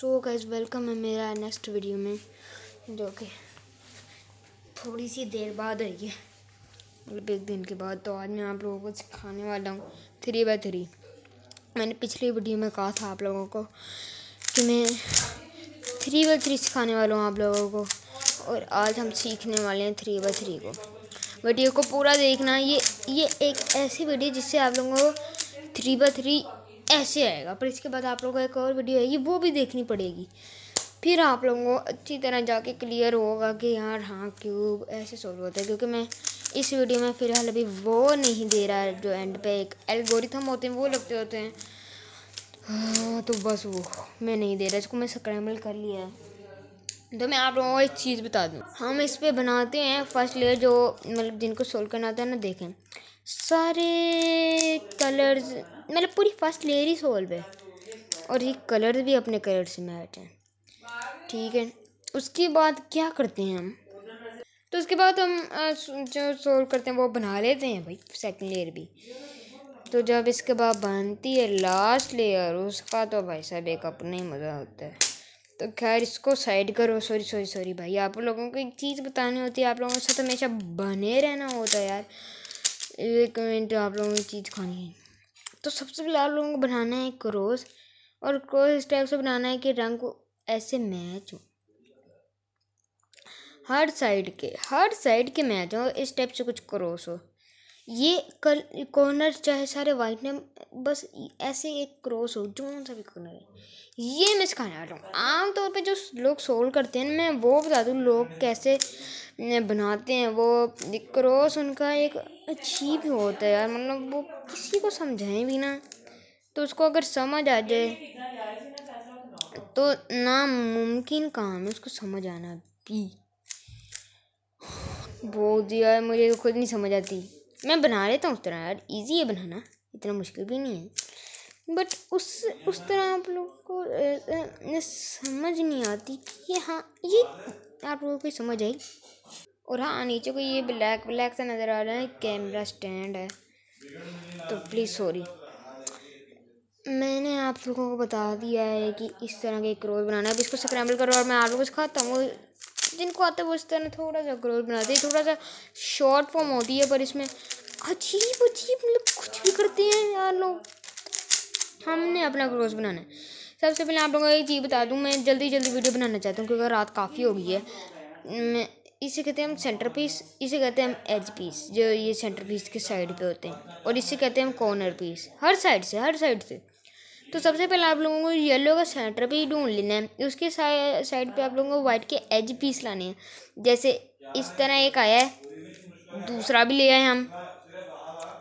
So guys welcome है मेरा next video में जो कि थोड़ी सी देर बाद आई है मतलब एक दिन के बाद तो आज मैं आप लोगों को सिखाने वाला हूँ थ्री बाय थ्री मैंने पिछली वीडियो में कहा था आप लोगों को कि मैं थ्री बाई थ्री सिखाने वाला हूँ आप लोगों को और आज हम सीखने वाले हैं थ्री बाई थ्री को वीडियो को पूरा देखना ये ये एक ऐसी वीडियो जिससे आप लोगों को थ्री बाई थ्री ऐसे आएगा पर इसके बाद आप लोगों को एक और वीडियो आएगी वो भी देखनी पड़ेगी फिर आप लोगों को अच्छी तरह जाके क्लियर होगा कि यार हाँ क्यूब ऐसे सोल्व होता है क्योंकि मैं इस वीडियो में फ़िलहाल अभी वो नहीं दे रहा है जो एंड पे एक एल्गोरिथम होते हैं वो लगते होते हैं हाँ, तो बस वो मैं नहीं दे रहा इसको मैं स्क्रैम्बल कर लिया है तो मैं आप लोगों को एक चीज़ बता दूँ हम इस पर बनाते हैं फर्स्ट लेयर जो मतलब जिनको सोल्व करना आता है ना देखें सारे कलर्स मतलब पूरी फर्स्ट लेयर ही सोल्व है और ये कलर भी अपने कलर से मैच हैं ठीक है उसके बाद क्या करते हैं हम तो उसके बाद हम जो सोल्व करते हैं वो बना लेते हैं भाई सेकंड लेयर भी तो जब इसके बाद बनती है लास्ट लेयर उसका तो भाई साहब एक अपना ही मज़ा होता है तो खैर इसको साइड करो सॉरी सॉरी सॉरी भाई आप लोगों को एक चीज़ बतानी होती है आप लोगों से तो हमेशा बने रहना होता है यार एक मिनट आप लोगों की चीज़ खानी है तो सबसे पहले आप लोगों को बनाना है क्रोस और क्रोस इस टाइप से बनाना है कि रंग को ऐसे मैच हो हर साइड के हर साइड के मैच हो इस टाइप से कुछ क्रोस हो ये कल कॉर्नर चाहे सारे वाइट ने बस ऐसे एक क्रॉस हो जो सा भी कॉर्नर है ये मैं सिखाने वाला हूँ आमतौर पे जो लोग सोल्व करते हैं मैं वो बता दूँ लोग कैसे बनाते हैं वो क्रॉस उनका एक अच्छी भी होता है यार मतलब वो किसी को समझाएं भी ना तो उसको अगर समझ आ जाए तो नामुमकिन काम है उसको समझ आना भी बहुत यार मुझे खुद नहीं समझ आती मैं बना लेता हूँ उस तरह यार इजी है बनाना इतना मुश्किल भी नहीं है बट उस उस तरह आप लोग को समझ नहीं आती कि ये हाँ ये आप लोगों को समझ आई और हाँ नीचे को ये ब्लैक ब्लैक सा नज़र आ रहा है कैमरा स्टैंड है तो प्लीज़ सॉरी मैंने आप लोगों को बता दिया है कि इस तरह के एक रोज़ बनाना है अब इसको स्क्रैम्बल करो और मैं आप लोगों को सिखाता हूँ जिनको आता है वो इस तरह थोड़ा सा ग्रोथ बनाते हैं थोड़ा सा शॉर्ट फॉर्म होती है पर इसमें अजीब अजीब मतलब कुछ भी करते हैं यार लोग हमने अपना क्रोस बनाना है सबसे पहले आप लोगों को एक चीज़ बता दूँ मैं जल्दी जल्दी वीडियो बनाना चाहता हूँ क्योंकि रात काफ़ी हो गई है मैं इसे कहते हैं हम सेंटर पीस इसे कहते हैं हम एज पीस जो ये सेंटर पीस के साइड पे होते हैं और इसे कहते हैं हम कॉर्नर पीस हर साइड से हर साइड से तो सबसे पहले आप लोगों को येलो का सेंटर पे ही ढूंढ लेना है उसके साइड पे आप लोगों को वाइट के एज पीस लाने हैं जैसे इस तरह एक आया है दूसरा भी ले आए हम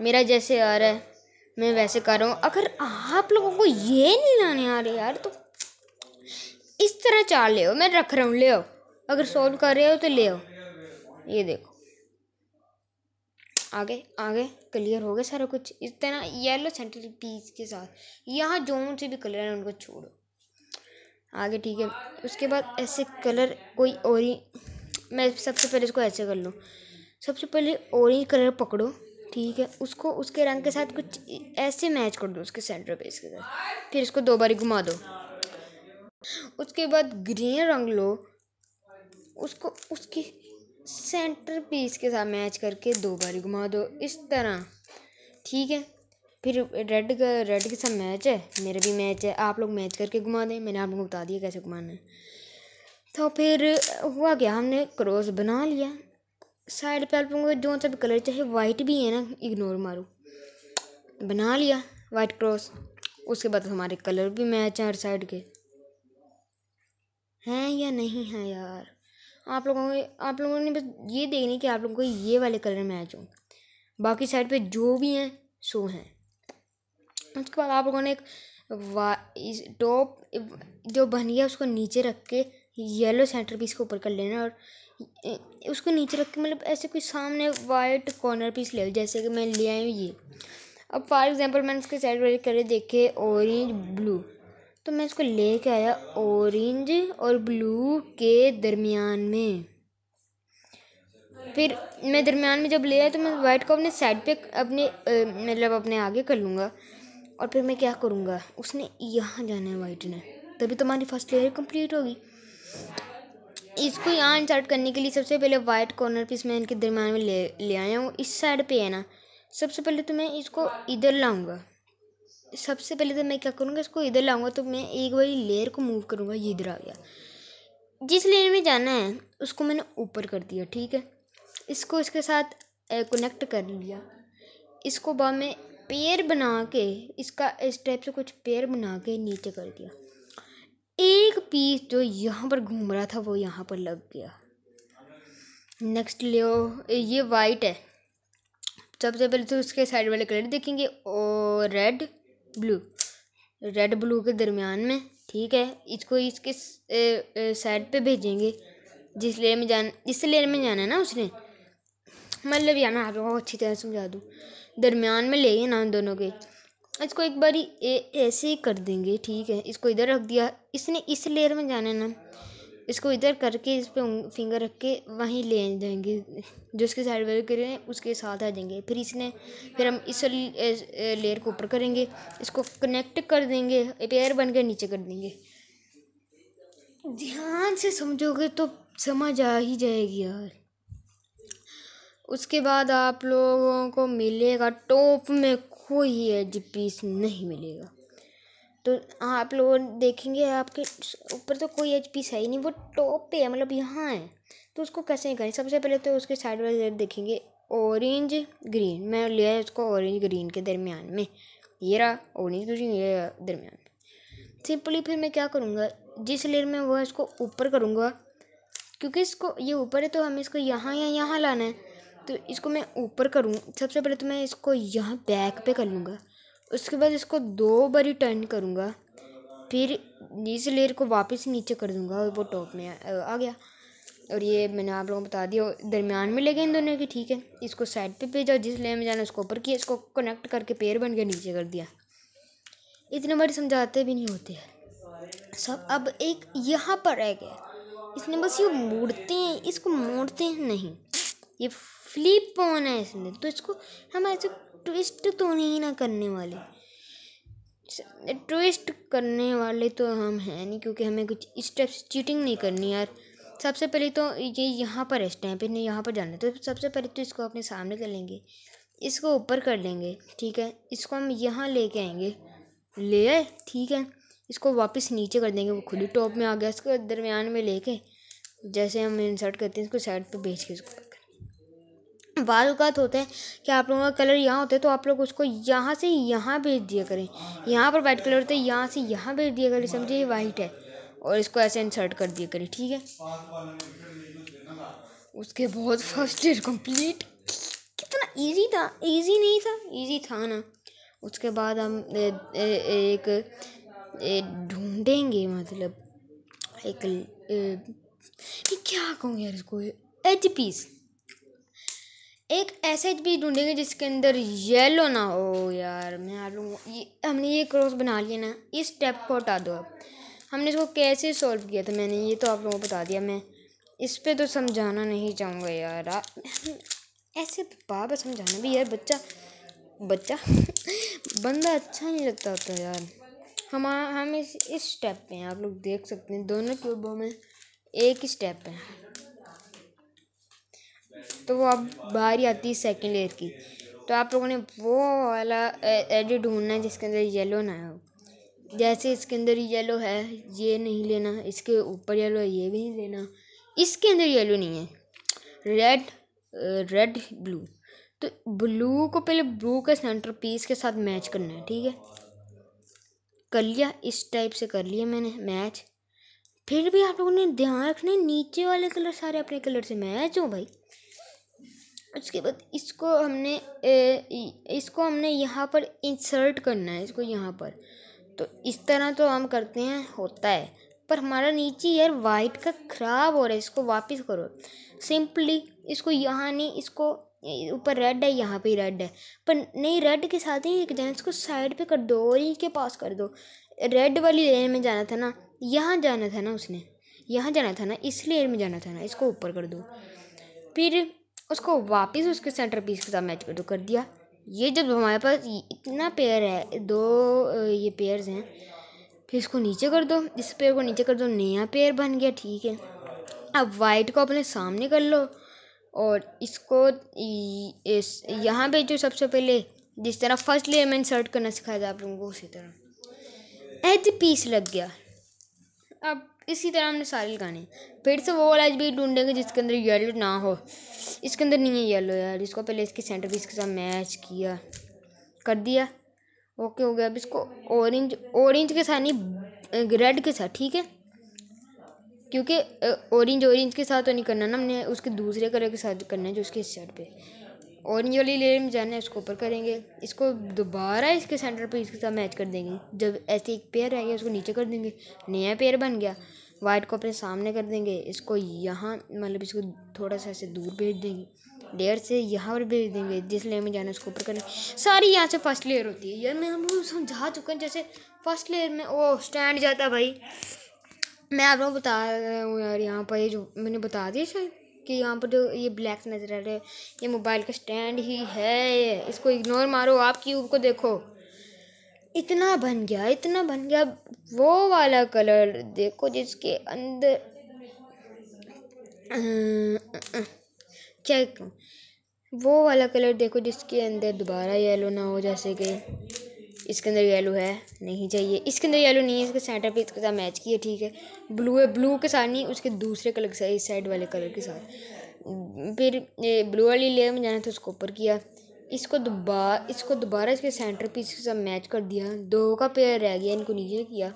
मेरा जैसे आ रहा है मैं वैसे कर रहा हूँ अगर आप लोगों को ये नहीं लाने आ रहे यार तो इस तरह चार ले मैं रख रहा हूँ ले अगर सॉल्व कर रहे हो तो ले ये देखो आगे आगे क्लियर हो गया सारा कुछ इस तरह येलो सेंटर पीस के साथ यहाँ जोन से भी कलर है उनको छोड़ो आगे ठीक है उसके बाद ऐसे कलर कोई और ही मैं सबसे पहले इसको ऐसे कर लूँ सबसे पहले ऑरेंज कलर पकड़ो ठीक है उसको उसके रंग के साथ कुछ ऐसे मैच कर दो उसके सेंटर पेज के साथ फिर इसको दो बारी घुमा दो उसके बाद ग्रीन रंग लो उसको उसकी सेंटर पीस के साथ मैच करके दो बारी घुमा दो इस तरह ठीक है फिर रेड का रेड के साथ मैच है मेरा भी मैच है आप लोग मैच करके घुमा दें मैंने आप लोगों को बता दिया कैसे घुमाना है तो फिर हुआ क्या हमने क्रॉस बना लिया साइड पे आप लोगों को जो सा भी कलर चाहे वाइट भी है ना इग्नोर मारो बना लिया वाइट क्रॉस उसके बाद हमारे कलर भी मैच है हर साइड के हैं या नहीं हैं यार आप लोगों को आप लोगों ने बस ये देखनी कि आप लोगों को ये वाले कलर मैच हों बाकी साइड पे जो भी हैं सो हैं उसके बाद आप लोगों ने एक वा इस टॉप जो बन गया उसको नीचे रख के येलो सेंटर पीस को ऊपर कर लेना और उसको नीचे रख के मतलब ऐसे कोई सामने वाइट कॉर्नर पीस ले जैसे कि मैं ले आई हूँ ये अब फॉर एग्जांपल मैंने उसके साइड वाले कलर देखे ऑरेंज ब्लू तो मैं इसको ले कर आया ऑरेंज और ब्लू के दरमियान में फिर मैं दरमियान में जब ले आया तो मैं वाइट को अपने साइड पे अपने मतलब अपने आगे कर लूँगा और फिर मैं क्या करूँगा उसने यहाँ जाना है वाइट ने तभी तुम्हारी फर्स्ट लेयर कंप्लीट होगी इसको यहाँ इंसर्ट करने के लिए सबसे पहले वाइट कॉर्नर पीस मैं इनके दरमियान में ले ले आया हूँ इस साइड पे है ना सबसे पहले तो मैं इसको इधर लाऊँगा सबसे पहले तो मैं क्या करूँगा इसको इधर लाऊंगा तो मैं एक बारी लेयर को मूव करूँगा ये इधर आ गया जिस लेयर में जाना है उसको मैंने ऊपर कर दिया ठीक है इसको इसके साथ कनेक्ट कर लिया इसको बाद में पेड़ बना के इसका इस टाइप से कुछ पेड़ बना के नीचे कर दिया एक पीस जो यहाँ पर घूम रहा था वो यहाँ पर लग गया नेक्स्ट ले ये वाइट है सबसे पहले तो उसके साइड वाले कलर देखेंगे और रेड ब्लू रेड ब्लू के दरमियान में ठीक है इसको इसके साइड पे भेजेंगे जिस लेयर में जाना जिस लेयर में जाना है ना उसने मतलब यहाँ आप लोगों को अच्छी तरह समझा दूँ दरमियान में ले ना दोनों के इसको एक बारी ऐसे ही कर देंगे ठीक है इसको इधर रख दिया इसने इस लेयर में जाना है ना इसको इधर करके इस पर फिंगर रख के वहीं ले जाएंगे जो इसके साइड वाले करें हैं उसके साथ आ जाएंगे फिर इसने फिर हम इस लेयर को ऊपर करेंगे इसको कनेक्ट कर देंगे पेयर बन के नीचे कर देंगे ध्यान से समझोगे तो समझ आ ही जाएगी यार उसके बाद आप लोगों को मिलेगा टॉप में कोई एज पीस नहीं मिलेगा तो आप लोग देखेंगे आपके ऊपर तो कोई एच पी सही नहीं वो टॉप पे है मतलब यहाँ है तो उसको कैसे करें सबसे पहले तो उसके साइड वाले रेड देखेंगे ऑरेंज ग्रीन मैं लिया इसको ऑरेंज ग्रीन के दरमियान में ये रहा ऑरेंज ग्रीन ये दरमियान सिंपली फिर मैं क्या करूँगा जिस लेयर में वो इसको ऊपर करूँगा क्योंकि इसको ये ऊपर है तो हमें इसको यहाँ या यहाँ लाना है तो इसको मैं ऊपर करूँ सबसे पहले तो मैं इसको यहाँ बैक पे कर लूँगा उसके बाद इसको दो बारी टर्न करूँगा फिर इस लेयर को वापस नीचे कर दूँगा और वो टॉप में आ, आ गया और ये मैंने आप लोगों को बता दिया दरमियान में ले गए इन दोनों की ठीक है इसको साइड पे भेजा जिस लेयर में जाना उसको ऊपर किया इसको कनेक्ट करके पेड़ बन के नीचे कर दिया इतने बड़े समझाते भी नहीं होते सब अब एक यहाँ पर रह गया इसने बस ये मोड़ते हैं इसको मोड़ते हैं नहीं ये फ्लिप ऑन है इसने तो इसको हम ऐसे ट्विस्ट तो नहीं ना करने वाले ट्विस्ट करने वाले तो हम हैं नहीं क्योंकि हमें कुछ स्टेप्स चीटिंग नहीं करनी यार सबसे पहले तो ये यहाँ पर है स्टैंप इन्हें यहाँ पर जाना है तो सबसे पहले तो इसको अपने सामने कर लेंगे इसको ऊपर कर लेंगे ठीक है इसको हम यहाँ ले कर आएंगे ले आए ठीक है इसको वापस नीचे कर देंगे वो खुद ही टॉप में आ गया इसको दरमियान में लेके जैसे हम इंसर्ट करते हैं इसको साइड पे भेज के इसको का तो होता है कि आप लोगों का कलर यहाँ होता है तो आप लोग उसको यहाँ से यहाँ भेज दिया करें यहाँ पर वाइट कलर होता है यहाँ से यहाँ भेज दिया करें समझिए वाइट है और इसको ऐसे इंसर्ट कर दिया करें ठीक है उसके बहुत फर्स्ट ईयर कंप्लीट कितना इजी था इजी नहीं था इजी था ना उसके बाद हम ए, ए, एक ढूंढेंगे मतलब एक ए, क्या कहूँ यार इसको एच पीस एक ऐसे भी ढूंढेंगे जिसके अंदर येलो ना हो यार मैं आ लूँगा ये हमने ये क्रॉस बना लिया ना इस स्टेप को हटा दो अब हमने इसको कैसे सॉल्व किया था मैंने ये तो आप लोगों को बता दिया मैं इस पर तो समझाना नहीं चाहूँगा यार आ, ऐसे बाबा समझाना भी यार बच्चा बच्चा बंदा अच्छा नहीं लगता होता यार हम हम इस इस स्टेप पे हैं आप लोग देख सकते हैं दोनों ट्यूबों में एक ही स्टेप है तो वो अब बाहर ही आती है सेकेंड ईयर की तो आप लोगों ने वो वाला एडिट ढूंढना है जिसके अंदर येलो ना हो जैसे इसके अंदर येलो है ये नहीं लेना इसके ऊपर येलो है ये भी नहीं लेना इसके अंदर येलो नहीं है रेड रेड ब्लू तो ब्लू को पहले ब्लू के सेंटर पीस के साथ मैच करना है ठीक है कर लिया इस टाइप से कर लिया मैंने मैच फिर भी आप लोगों ने ध्यान रखना है नीचे वाले कलर सारे अपने कलर से मैच हो भाई उसके बाद इसको हमने इसको हमने यहाँ पर इंसर्ट करना है इसको यहाँ पर तो इस तरह तो हम करते हैं होता है पर हमारा नीचे यार वाइट का ख़राब हो रहा है इसको वापस करो सिंपली इसको यहाँ नहीं इसको ऊपर रेड है यहाँ पे रेड है पर नहीं रेड के साथ ही एक जाना इसको साइड पे कर दो और के पास कर दो रेड वाली लेन में जाना था ना यहाँ जाना था ना उसने यहाँ जाना था ना इस लेर में जाना था ना इसको ऊपर कर दो फिर उसको वापस उसके सेंटर पीस के साथ मैच कर दो कर दिया ये जब हमारे पास इतना पेयर है दो ये पेयर्स हैं फिर इसको नीचे कर दो इस पेयर को नीचे कर दो नया पेयर बन गया ठीक है अब वाइट को अपने सामने कर लो और इसको इस यहाँ पे जो सबसे पहले जिस तरह फर्स्ट लेयर में इंसर्ट करना सिखाया था आप लोगों को उसी तरह एज पीस लग गया अब इसी तरह हमने सारे लगाने फिर से वो वाला भी ढूंढेंगे जिसके अंदर येलो ना हो इसके अंदर नहीं है येलो यार इसको पहले इसके सेंटर पीस के साथ मैच किया कर दिया ओके हो गया अब इसको ऑरेंज ऑरेंज के साथ नहीं रेड के साथ ठीक है क्योंकि ऑरेंज ऑरेंज के साथ तो नहीं करना ना हमने उसके दूसरे कलर के साथ करना है जो उसके इस साइड पे ऑरेंज वाली लेयर में जाना है उसको ऊपर करेंगे इसको दोबारा इसके सेंटर पर इसके साथ मैच कर देंगे जब ऐसे एक पेयर रह गया उसको नीचे कर देंगे नया पेयर बन गया वाइट को अपने सामने कर देंगे इसको यहाँ मतलब इसको थोड़ा सा ऐसे दूर भेज देंगे लेयर से यहाँ पर भेज देंगे जिस लेयर में जाना है उसको ऊपर करना सारी यहाँ से फर्स्ट लेयर होती है यार मैं हम लोग समझा चुके हैं जैसे फर्स्ट लेयर में ओ स्टैंड जाता भाई मैं आप लोग बता रहा हूँ यार यहाँ पर ये जो मैंने बता दिया शायद कि यहाँ पर जो ये ब्लैक नज़र आ रहा है ये मोबाइल का स्टैंड ही है इसको इग्नोर मारो आप क्यूब को देखो इतना बन गया इतना बन गया वो वाला कलर देखो जिसके अंदर क्या वो वाला कलर देखो जिसके अंदर दोबारा येलो ना हो जैसे कि इसके अंदर येलो है नहीं चाहिए इसके अंदर येलो नहीं है इसके सेंटर पे इसके साथ मैच किया ठीक है ब्लू है ब्लू के साथ नहीं उसके दूसरे कलर के साथ इस साइड वाले कलर के साथ फिर ब्लू वाली लेयर में जाना था उसको ऊपर किया इसको दोबारा इसको दोबारा इसके सेंटर पीस के साथ मैच कर दिया दो का पेयर रह गया इनको नीचे किया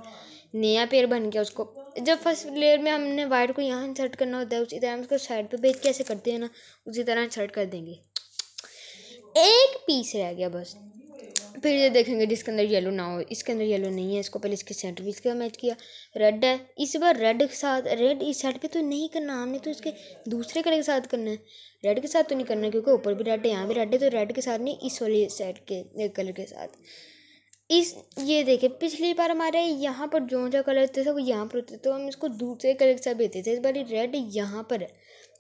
नया पेयर बन गया उसको जब फर्स्ट लेयर में हमने वाइट को यहाँ इंसर्ट करना होता है उसी तरह हम उसको साइड पर पेज कैसे करते हैं ना उसी तरह इंसर्ट कर देंगे एक पीस रह गया बस फिर ये देखेंगे जिसके अंदर येलो ना हो इसके अंदर येलो नहीं है इसको पहले इसके सेट भी इसका मैच किया रेड है इस बार रेड के साथ रेड इस सेट पे तो नहीं करना हमने तो इसके दूसरे कलर के साथ करना है रेड के साथ तो नहीं करना क्योंकि ऊपर भी रेड है यहाँ भी रेड है तो रेड के साथ नहीं इस वाले सेट के कलर के साथ इस ये देखे पिछली बार हमारे यहाँ पर जो जो कलर होते थे वो यहाँ पर होते थे तो हम इसको दूसरे कलर के साथ भेजते थे इस बार रेड यहाँ पर है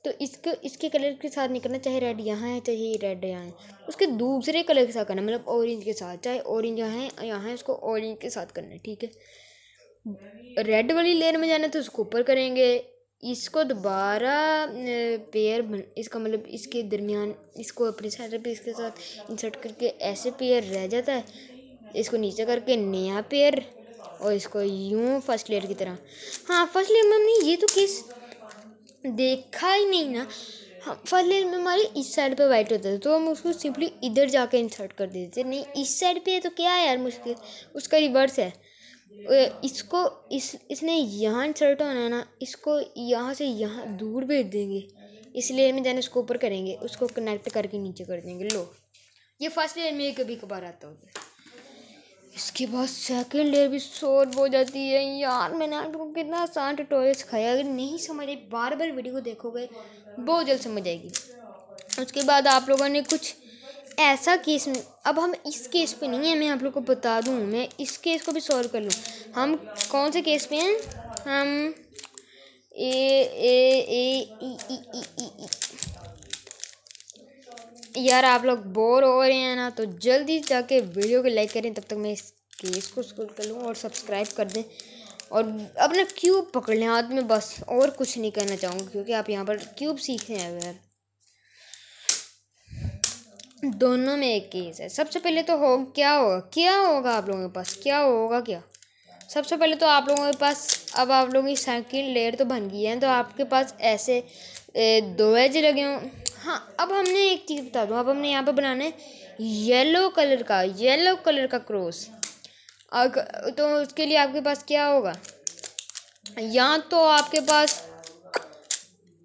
तो इसको इसके कलर के साथ नहीं करना चाहे रेड यहाँ है चाहे रेड यहाँ है उसके दूसरे कलर के साथ करना मतलब ऑरेंज के साथ चाहे ऑरेंज यहाँ है यहाँ है उसको ऑरेंज के साथ करना है ठीक है रेड वाली लेयर में जाना है तो उसको ऊपर करेंगे इसको दोबारा पेयर बन इसका मतलब इसके दरमियान इसको अपने साइड पर के साथ इंसर्ट करके ऐसे पेयर रह जाता है इसको नीचे करके नया पेयर और इसको यूँ फर्स्ट लेयर की तरह हाँ फर्स्ट लेयर में हमने ये तो किस देखा ही नहीं ना हम हाँ, फर्स्ट में हमारे इस साइड पे वाइट होता था तो हम उसको सिंपली इधर जाके इंसर्ट कर देते थे नहीं इस साइड पे है तो क्या है यार मुश्किल उसका रिवर्स है इसको इस इसने यहाँ इंसर्ट होना है ना इसको यहाँ से यहाँ दूर भेज देंगे इसलिए लेयर में जाने उसको ऊपर करेंगे उसको कनेक्ट करके नीचे कर देंगे लो ये फर्स्ट लेयर में कभी कभार आता होता है इसके बाद सेकंड लेयर भी शोर हो जाती है यार मैंने को कितना आसान ट्यूटोरियल सिखाया अगर नहीं समझ आई बार बार वीडियो को देखोगे बहुत जल्द समझ आएगी उसके बाद आप लोगों ने कुछ ऐसा केस में अब हम इस केस पे नहीं है मैं आप लोग को बता दूँ मैं इस केस को भी सॉल्व कर लूँ हम कौन से केस पे हैं हम ए ए ए ए, ए, ए, ए यार आप लोग बोर हो रहे हैं ना तो जल्दी जाके वीडियो को लाइक करें तब तक मैं इस केस को स्कूल कर लूँ और सब्सक्राइब कर दें और अपना क्यूब पकड़ लें हाथ में बस और कुछ नहीं करना चाहूँगा क्योंकि आप यहाँ पर क्यूब सीख रहे हैं यार दोनों में एक केस है सबसे पहले तो हो क्या होगा क्या होगा आप लोगों के पास क्या होगा क्या सबसे पहले तो आप लोगों के पास अब आप लोगों की साइकिल लेयर तो बन गई है तो आपके पास ऐसे दो एज लगे हों हाँ अब हमने एक चीज़ बता दूँ अब हमने यहाँ पर बनाना है येलो कलर का येलो कलर का क्रॉस तो उसके लिए आपके पास क्या होगा या तो आपके पास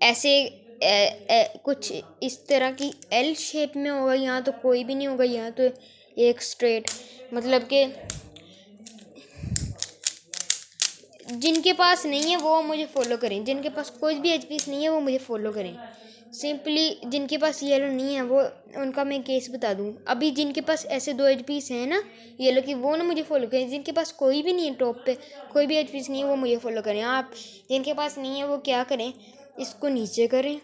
ऐसे ए, ए, कुछ इस तरह की एल शेप में होगा यहाँ तो कोई भी नहीं होगा यहाँ तो एक स्ट्रेट मतलब कि जिनके पास नहीं है वो मुझे फॉलो करें जिनके पास कोई भी एच नहीं है वो मुझे फॉलो करें सिंपली जिनके पास येलो नहीं है वो उनका मैं केस बता दूँ अभी जिनके पास ऐसे दो एच पीस हैं ना येलो की वो ना मुझे फॉलो करें जिनके पास कोई भी नहीं है टॉप पे कोई भी एच पीस नहीं है वो मुझे फॉलो करें आप जिनके पास नहीं है वो क्या करें इसको नीचे करें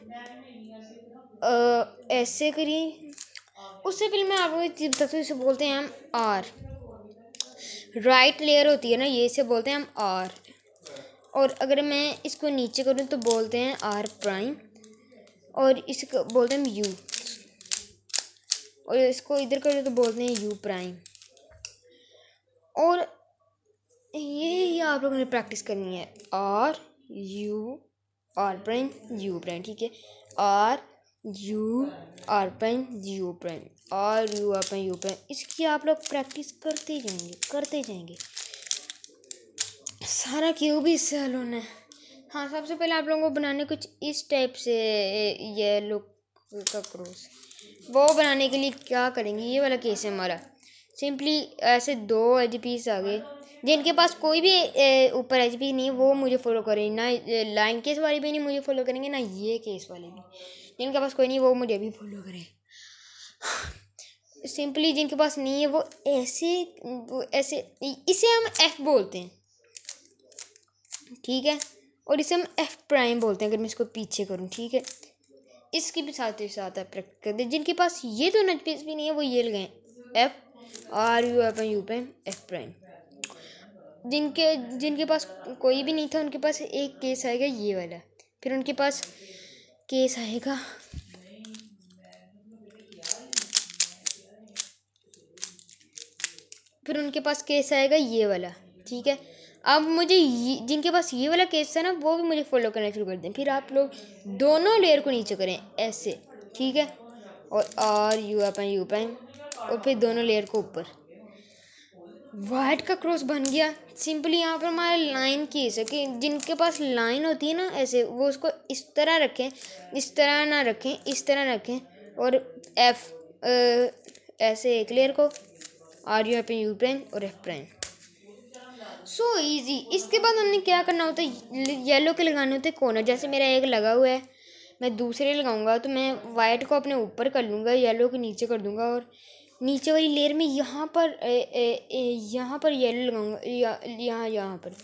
आ, ऐसे करिए उससे पहले मैं आपको तस्वीर चीज़ बोलते हैं हम आर राइट लेयर होती है ना ये इसे बोलते हैं हम आर और अगर मैं इसको नीचे करूँ तो बोलते हैं आर प्राइम और इसको बोलते हैं यू और इसको इधर करें तो बोलते हैं यू प्राइम और यही आप लोगों ने प्रैक्टिस करनी है R U R prime U prime ठीक है R U R prime U prime R U R prime U prime इसकी आप लोग प्रैक्टिस करते जाएंगे करते जाएंगे सारा क्यों भी इससे हल होना है हाँ सबसे पहले आप लोगों को बनाने कुछ इस टाइप से ये लुक का क्रूस वो बनाने के लिए क्या करेंगे ये वाला केस है हमारा सिंपली ऐसे दो एच पीस आ गए जिनके पास कोई भी ऊपर एच पी नहीं वो मुझे फॉलो करेंगे ना लाइन केस वाले भी नहीं मुझे फॉलो करेंगे ना ये केस वाले भी जिनके पास कोई नहीं वो मुझे भी फॉलो करें सिंपली जिनके पास नहीं है वो ऐसे वो ऐसे इसे हम एफ बोलते हैं ठीक है और इसे हम एफ़ प्राइम बोलते हैं अगर मैं इसको पीछे करूँ ठीक है इसकी भी साथ ही साथ आप प्रैक्टिस कर दें जिनके पास ये तो नजपीस भी नहीं है वो ये लगाएँ F R U F U पे एफ प्राइम जिनके जिनके पास कोई भी नहीं था उनके पास एक केस आएगा ये वाला फिर उनके पास केस आएगा फिर उनके पास केस आएगा ये वाला ठीक है अब मुझे जिनके पास ये वाला केस था ना वो भी मुझे फॉलो करना शुरू कर दें फिर आप लोग दोनों लेयर को नीचे करें ऐसे ठीक है और आर यू अपन यू पैन और फिर दोनों लेयर को ऊपर वाइट का क्रॉस बन गया सिंपली यहाँ पर हमारा लाइन केस है कि जिनके पास लाइन होती है ना ऐसे वो उसको इस तरह रखें इस तरह ना रखें इस तरह रखें और एफ ऐसे एक लेयर को R U F U prime और F prime so so easy इसके बाद हमने क्या करना होता है येलो के लगाने होते हैं कोनर जैसे मेरा एक लगा हुआ है मैं दूसरे लगाऊंगा तो मैं वाइट को अपने ऊपर कर लूँगा येलो को नीचे कर दूँगा और नीचे वाली लेयर में यहाँ पर यहाँ पर येलो लगाऊंगा यहाँ यहाँ पर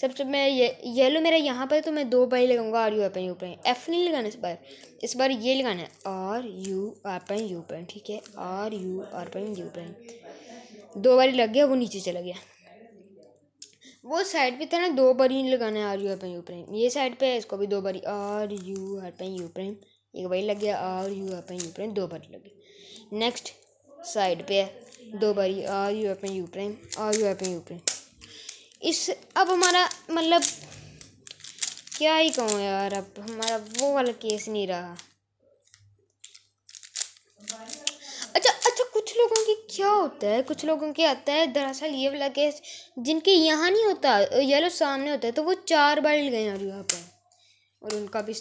सबसे मैं ये येलो मेरा यहाँ पर है तो मैं दो बार लगाऊंगा आर यू अपन यू पेन एफ नहीं लगाना इस बार इस बार ये लगाना है आर यू आर यू पेन ठीक है आर यू आर पेन यू पेन दो बार लग गया वो नीचे चला गया वो साइड पे था ना दो बारी नहीं लगाने आर यू हर यू प्राइम ये साइड पे है इसको भी दो बारी आर यू हर यू प्राइम एक बारी लग गया आर यू हर यू प्राइम दो बारी लग गया नेक्स्ट साइड पे है दो बारी आर यू हर यू प्राइम आर यू हर यू प्राइम इस अब हमारा मतलब क्या ही कहूँ यार अब हमारा वो वाला केस नहीं रहा लोगों के क्या होता है कुछ लोगों के आता है दरअसल ये वाला केस जिनके यहाँ नहीं होता येलो सामने होता है तो वो चार बार गए और यहाँ पर और उनका भी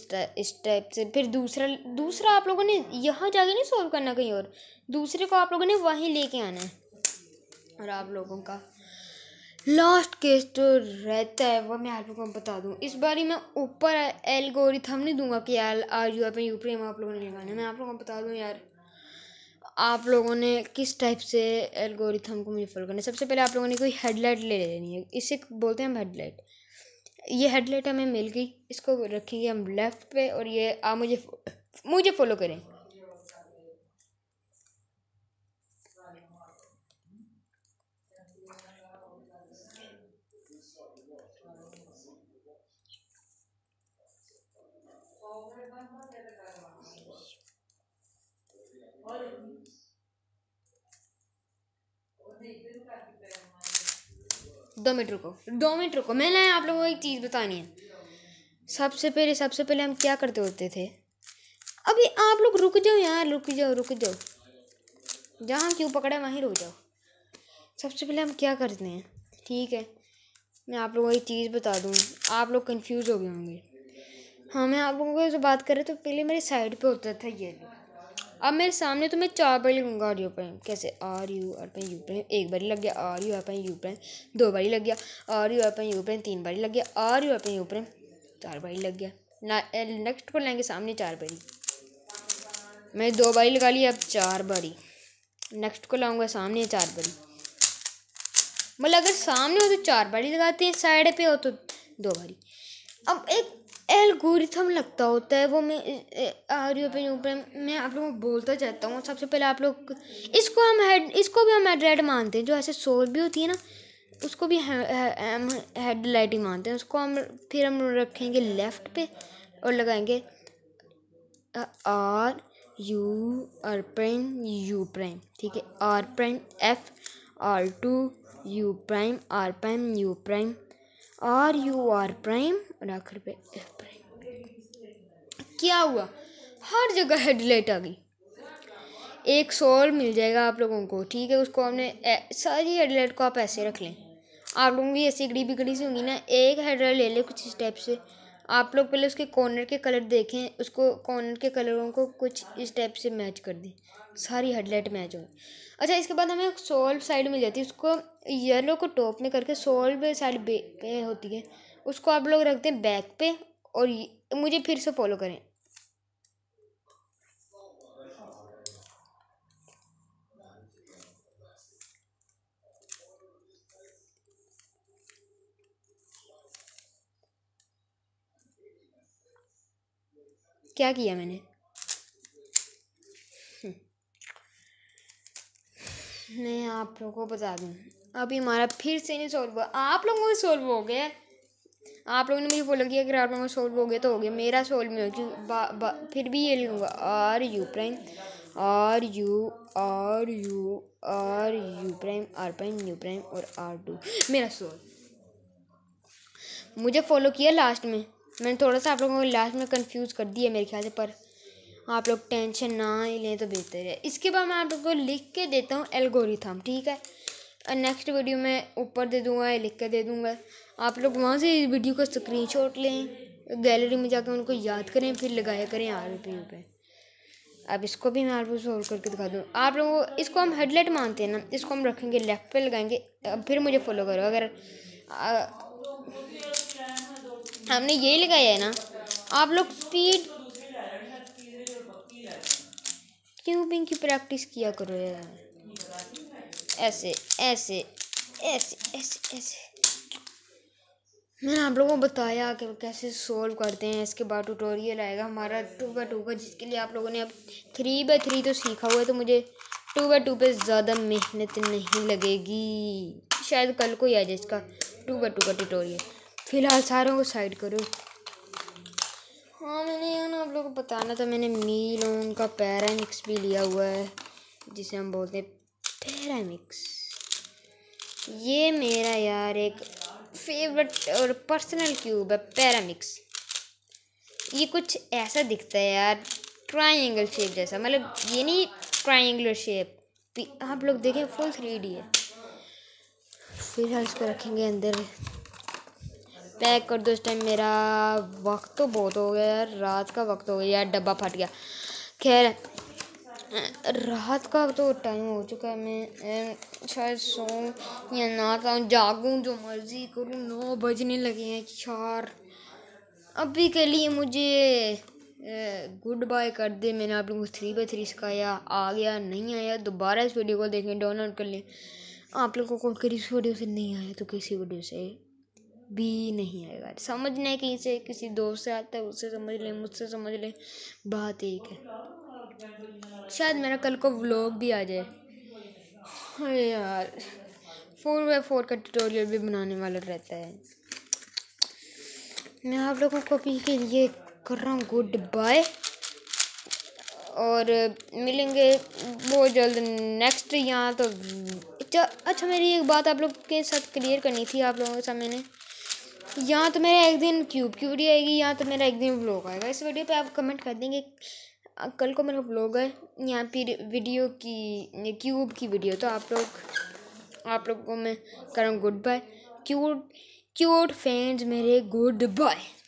इस टाइप से फिर दूसरा दूसरा आप लोगों ने यहाँ जाके नहीं सॉल्व करना कहीं और दूसरे को आप लोगों ने वहीं लेके आना है और आप लोगों का लास्ट केस जो तो रहता है वो मैं आप लोगों को बता दूँ इस बारी मैं ऊपर एल गोरी थम नहीं दूंगा कि यार आर यू यू प्रेम आप लोगों ने लगाना मैं आप लोगों को बता दूँ यार आप लोगों ने किस टाइप से एल्गोरिथम को मुझे फॉलो करना है सबसे पहले आप लोगों ने कोई हेडलाइट ले लेनी है इसे बोलते हैं हम हेडलाइट ये हेडलाइट हमें मिल गई इसको रखेंगे हम लेफ़्ट पे और ये आप मुझे मुझे फॉलो करें दो मिनट रुको दो मिनट रुको मैंने आप लोगों को एक चीज़ बतानी है सबसे पहले सबसे पहले हम क्या करते होते थे अभी आप लोग रुक जाओ यार रुक जाओ रुक जाओ जहाँ क्यों पकड़ा वहीं रुक जाओ सबसे पहले हम क्या करते हैं ठीक है मैं आप लोगों को एक चीज़ बता दूँ आप लोग कन्फ्यूज़ हो गए होंगे हाँ मैं आप लोगों को बात करें तो पहले मेरे साइड पर होता था ये अब मेरे सामने तो मैं चार बारी लिखूंगा आर यू प्राइम कैसे R U R prime U prime एक बारी लग गया R U R prime U prime दो बारी लग गया R U R prime U prime तीन बारी लग गया R U R prime U prime चार बारी लग गया ना नेक्स्ट पर लाएंगे सामने चार बारी मैंने दो बारी लगा ली अब चार बारी नेक्स्ट को लाऊंगा सामने चार बारी मतलब अगर सामने हो तो चार बारी लगाते हैं साइड पे हो तो दो बारी अब एक एल्गोरिथम लगता होता है वो मैं ऑडियो पे ऊपर मैं आप लोगों को बोलता जाता हूँ सबसे पहले आप लोग इसको हम हेड इसको भी हम हेड लाइट मानते हैं जो ऐसे सोल भी होती है ना उसको भी हम हेड लाइट ही मानते हैं उसको हम फिर हम रखेंगे लेफ़्ट पे और लगाएंगे R U R prime U prime ठीक है R prime F R two U prime R prime U prime R U R prime और आखिर पे एफ प्राइम क्या हुआ हर जगह हेडलाइट आ गई एक सोल मिल जाएगा आप लोगों को ठीक है उसको हमने सारी हेडलाइट को आप ऐसे रख लें आप लोगों की ऐसी गड़ी बिगड़ी सी होंगी ना एक हेडलाइट ले लें कुछ स्टेप से आप लोग पहले उसके कॉर्नर के कलर देखें उसको कॉर्नर के कलरों को कुछ इस टाइप से मैच कर दें सारी हेडलाइट मैच हो अच्छा इसके बाद हमें सोल्व साइड मिल जाती है उसको येलो को टॉप में करके सोल्व साइड पे होती है उसको आप लोग रखते हैं बैक पे और मुझे फिर से फॉलो करें क्या किया मैंने हम्म। मैं आप लोगों को बता दूँ अभी हमारा फिर से नहीं सॉल्व हुआ आप लोगों को सॉल्व हो गया आप लोगों ने मुझे फॉलो कि अगर आप लोगों को सॉल्व हो गया तो हो गया मेरा सॉल्व नहीं होगा फिर भी ये लिखूँगा R U prime R U R U R U prime R prime U prime और आर टू मेरा सॉल्व मुझे फॉलो किया लास्ट में मैंने थोड़ा सा आप लोगों को लास्ट में कंफ्यूज कर दिया मेरे ख्याल से पर आप लोग टेंशन ना लें तो बेहतर है इसके बाद मैं आप लोग को लिख के देता हूँ एल्गोरिथम ठीक है नेक्स्ट वीडियो में ऊपर दे दूँगा लिख के दे दूँगा आप लोग वहाँ से इस वीडियो का स्क्रीन लें गैलरी में जाकर उनको याद करें फिर लगाया करें आर पी पर अब इसको भी मैं आप सोल्व करके दिखा दूँ आप लोगों को इसको हम हेडलाइट मानते हैं ना इसको हम रखेंगे लेफ्ट पे लगाएंगे अब फिर मुझे फॉलो करो अगर आ, हमने ये लगाया है ना आप लोग स्पीड क्यूबिंग की प्रैक्टिस किया करो यार ऐसे ऐसे ऐसे ऐसे ऐसे मैंने आप लोगों को बताया कि कैसे सोल्व करते हैं इसके बाद ट्यूटोरियल आएगा हमारा टू बाई टू का जिसके लिए आप लोगों ने अब थ्री बाई थ्री तो सीखा हुआ है तो मुझे टू बाई टू पे ज़्यादा मेहनत नहीं लगेगी शायद कल को ही आ जाए इसका टू बाई टू का ट्यूटोरियल फिलहाल सारों को साइड करो हाँ मैंने यार आप लोगों को बताना था मैंने मीलोन का पैरामिक्स भी लिया हुआ है जिसे हम बोलते हैं पैरामिक्स ये मेरा यार एक फेवरेट और पर्सनल क्यूब है पैरामिक्स ये कुछ ऐसा दिखता है यार ट्राइंगल शेप जैसा मतलब ये नहीं ट्राइंगर शेप आप लोग देखें फुल थ्री डी है फिर हम इसको रखेंगे अंदर पैक कर दो इस टाइम मेरा वक्त तो बहुत हो गया यार रात का वक्त हो गया यार डब्बा फट गया खैर रात का तो टाइम हो चुका है मैं शायद सो या ना था जागूँ जो मर्ज़ी करूँ नौ बजने लगे हैं चार अभी के लिए मुझे गुड बाय कर दे मैंने आप लोगों को थ्री बाई थ्री सिखाया आ गया नहीं आया दोबारा इस वीडियो को देखें डाउनलोड कर लें आप लोगों को कोई इस वीडियो से नहीं आया तो किसी वीडियो से भी नहीं आएगा समझ नहीं कहीं से किसी दोस्त से आता है उससे समझ ले मुझसे समझ ले बात एक है शायद मेरा कल को व्लॉग भी आ जाए अरे यार फोर बाई फोर का ट्यूटोरियल भी बनाने वाला रहता है मैं आप लोगों को अपील के लिए कर रहा हूँ गुड बाय और मिलेंगे बहुत जल्द नेक्स्ट यहाँ तो अच्छा अच्छा मेरी एक बात आप लोग के साथ क्लियर करनी थी आप लोगों के साथ मैंने या तो मेरा एक दिन क्यूब की वीडियो आएगी या तो मेरा एक दिन ब्लॉग आएगा इस वीडियो पे आप कमेंट कर देंगे कल को मेरा ब्लॉग है या फिर वीडियो की क्यूब की वीडियो तो आप लोग आप लोग को मैं करूँ goodbye cute cute fans मेरे गुड बाय